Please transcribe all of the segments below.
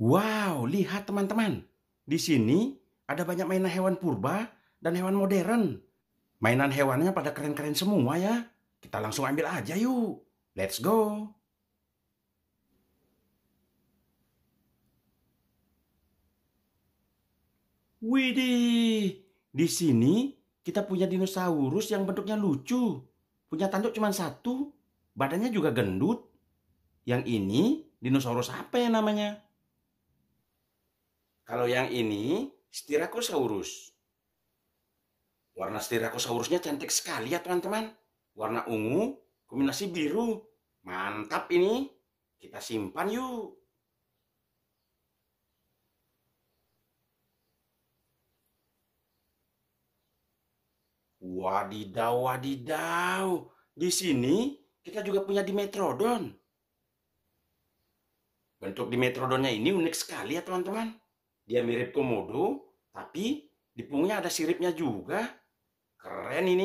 Wow, lihat teman-teman. Di sini ada banyak mainan hewan purba dan hewan modern. Mainan hewannya pada keren-keren semua ya. Kita langsung ambil aja yuk. Let's go. Widih, di sini kita punya dinosaurus yang bentuknya lucu. Punya tanduk cuma satu, badannya juga gendut. Yang ini dinosaurus apa ya namanya? Kalau yang ini Styracosaurus. Warna Styracosaurusnya cantik sekali ya teman-teman. Warna ungu kombinasi biru. Mantap ini. Kita simpan yuk. Wadidaw, wadidaw. Di sini kita juga punya Dimetrodon. Bentuk Dimetrodonnya ini unik sekali ya teman-teman. Dia mirip komodo, tapi di punggungnya ada siripnya juga. Keren ini.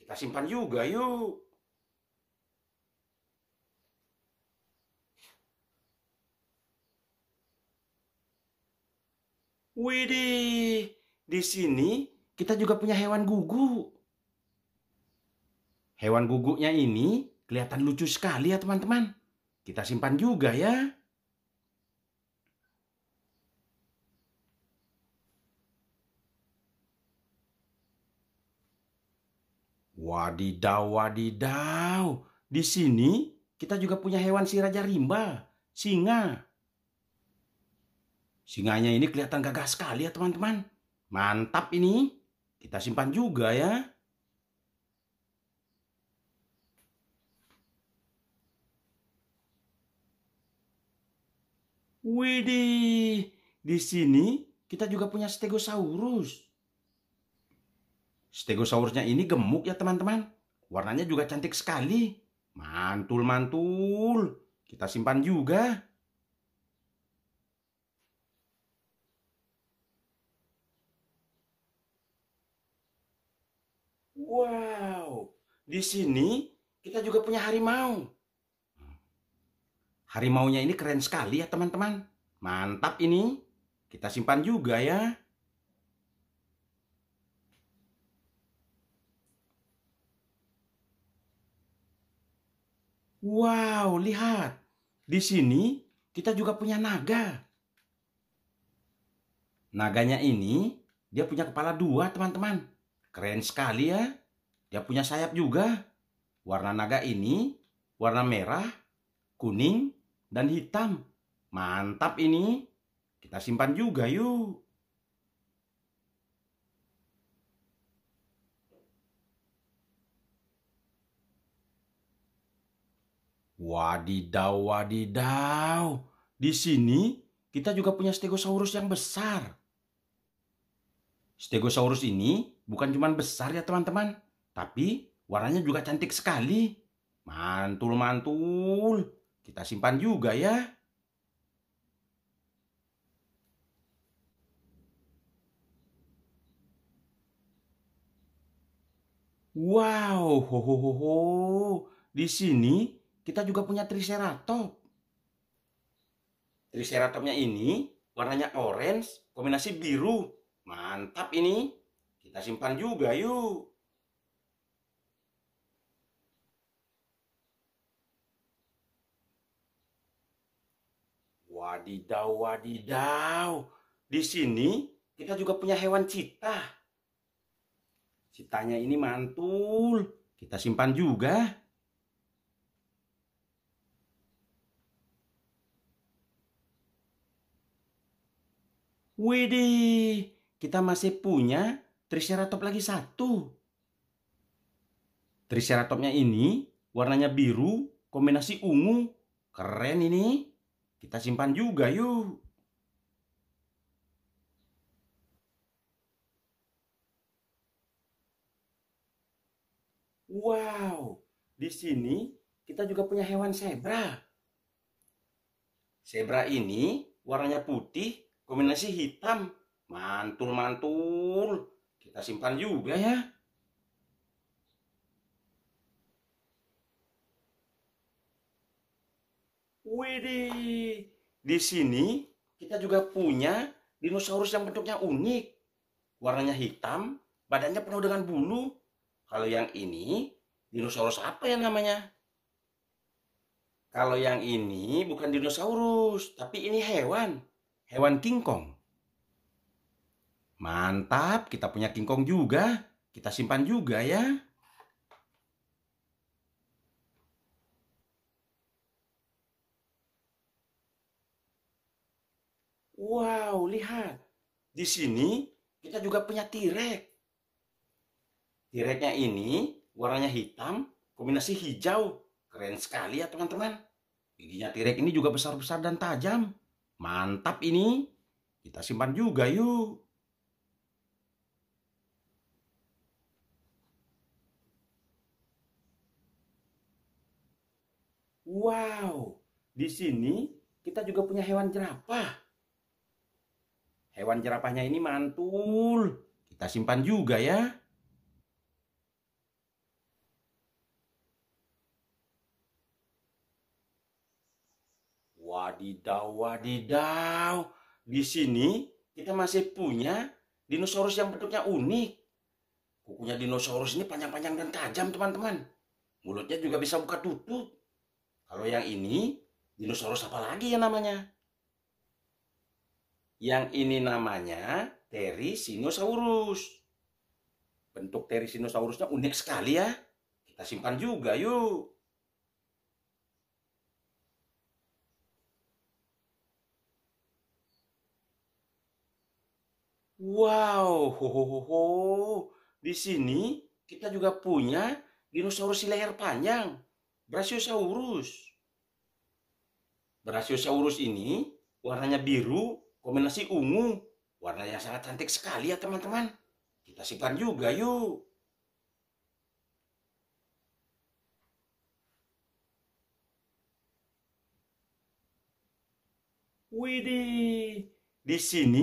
Kita simpan juga yuk. Widih, di sini kita juga punya hewan gugu. Hewan guguknya ini kelihatan lucu sekali ya teman-teman. Kita simpan juga ya. Wadidaw, wadidaw. Di sini kita juga punya hewan si Raja Rimba, singa. Singanya ini kelihatan gagah sekali ya teman-teman. Mantap ini. Kita simpan juga ya. Widih, di sini kita juga punya stegosaurus. Stegosaurusnya ini gemuk ya teman-teman. Warnanya juga cantik sekali. Mantul-mantul. Kita simpan juga. Wow, di sini kita juga punya harimau. Harimau-nya ini keren sekali ya teman-teman. Mantap ini. Kita simpan juga ya. Wow, lihat. Di sini kita juga punya naga. Naganya ini, dia punya kepala dua, teman-teman. Keren sekali ya. Dia punya sayap juga. Warna naga ini, warna merah, kuning, dan hitam. Mantap ini. Kita simpan juga yuk. Wadidaw, wadidaw. Di sini kita juga punya stegosaurus yang besar. Stegosaurus ini bukan cuma besar ya teman-teman, tapi warnanya juga cantik sekali. Mantul-mantul. Kita simpan juga ya. Wow, ho, ho, ho, ho. di sini kita juga punya triceratop. Triceratopnya ini warnanya orange, kombinasi biru. Mantap ini. Kita simpan juga yuk. Wadidaw, wadidaw. Di sini kita juga punya hewan cita. Citanya ini mantul. Kita simpan juga. Widih, kita masih punya triceratop lagi satu. Triceratopnya ini warnanya biru, kombinasi ungu. Keren ini. Kita simpan juga yuk. Wow, di sini kita juga punya hewan zebra. Zebra ini warnanya putih, kombinasi hitam mantul-mantul kita simpan juga ya Widih, di sini kita juga punya dinosaurus yang bentuknya unik. Warnanya hitam, badannya penuh dengan bulu. Kalau yang ini, dinosaurus apa ya namanya? Kalau yang ini bukan dinosaurus, tapi ini hewan hewan kingkong. Mantap, kita punya kingkong juga. Kita simpan juga ya. Wow, lihat. Di sini kita juga punya tirek. Tireknya ini warnanya hitam, kombinasi hijau. Keren sekali ya teman-teman. Giginya tirek ini juga besar-besar dan tajam. Mantap ini. Kita simpan juga yuk. Wow, di sini kita juga punya hewan jerapah. Hewan jerapahnya ini mantul. Kita simpan juga ya. Wadidaw, wadidaw. Di sini kita masih punya dinosaurus yang bentuknya unik. Kukunya dinosaurus ini panjang-panjang dan tajam, teman-teman. Mulutnya juga bisa buka tutup. Kalau yang ini, dinosaurus apa lagi ya namanya? Yang ini namanya Terisinosaurus. Bentuk Terisinosaurusnya unik sekali ya. Kita simpan juga yuk. Wow, ho, ho, ho, ho. di sini kita juga punya dinosaurus leher panjang, Brachiosaurus. Brachiosaurus ini warnanya biru, kombinasi ungu, warna yang sangat cantik sekali ya teman-teman. Kita simpan juga yuk. Widih, di sini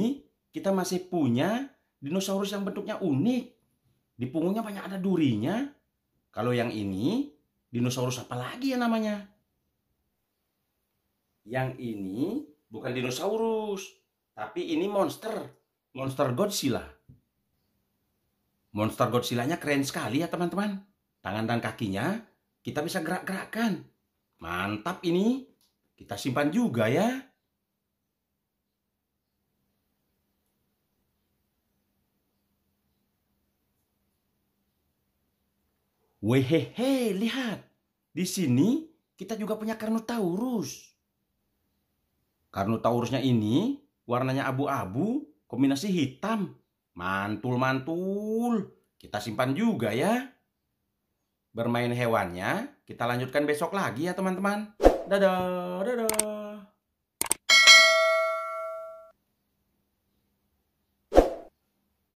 kita masih punya dinosaurus yang bentuknya unik. Di punggungnya banyak ada durinya. Kalau yang ini, dinosaurus apa lagi ya namanya? Yang ini bukan dinosaurus, tapi ini monster. Monster Godzilla. Monster Godzilla-nya keren sekali ya teman-teman. Tangan dan kakinya kita bisa gerak-gerakkan. Mantap ini. Kita simpan juga ya. Wehehe, lihat. Di sini kita juga punya Carnotaurus. Carnotaurusnya ini warnanya abu-abu, kombinasi hitam. Mantul-mantul. Kita simpan juga ya. Bermain hewannya, kita lanjutkan besok lagi ya teman-teman. Dadah, dadah.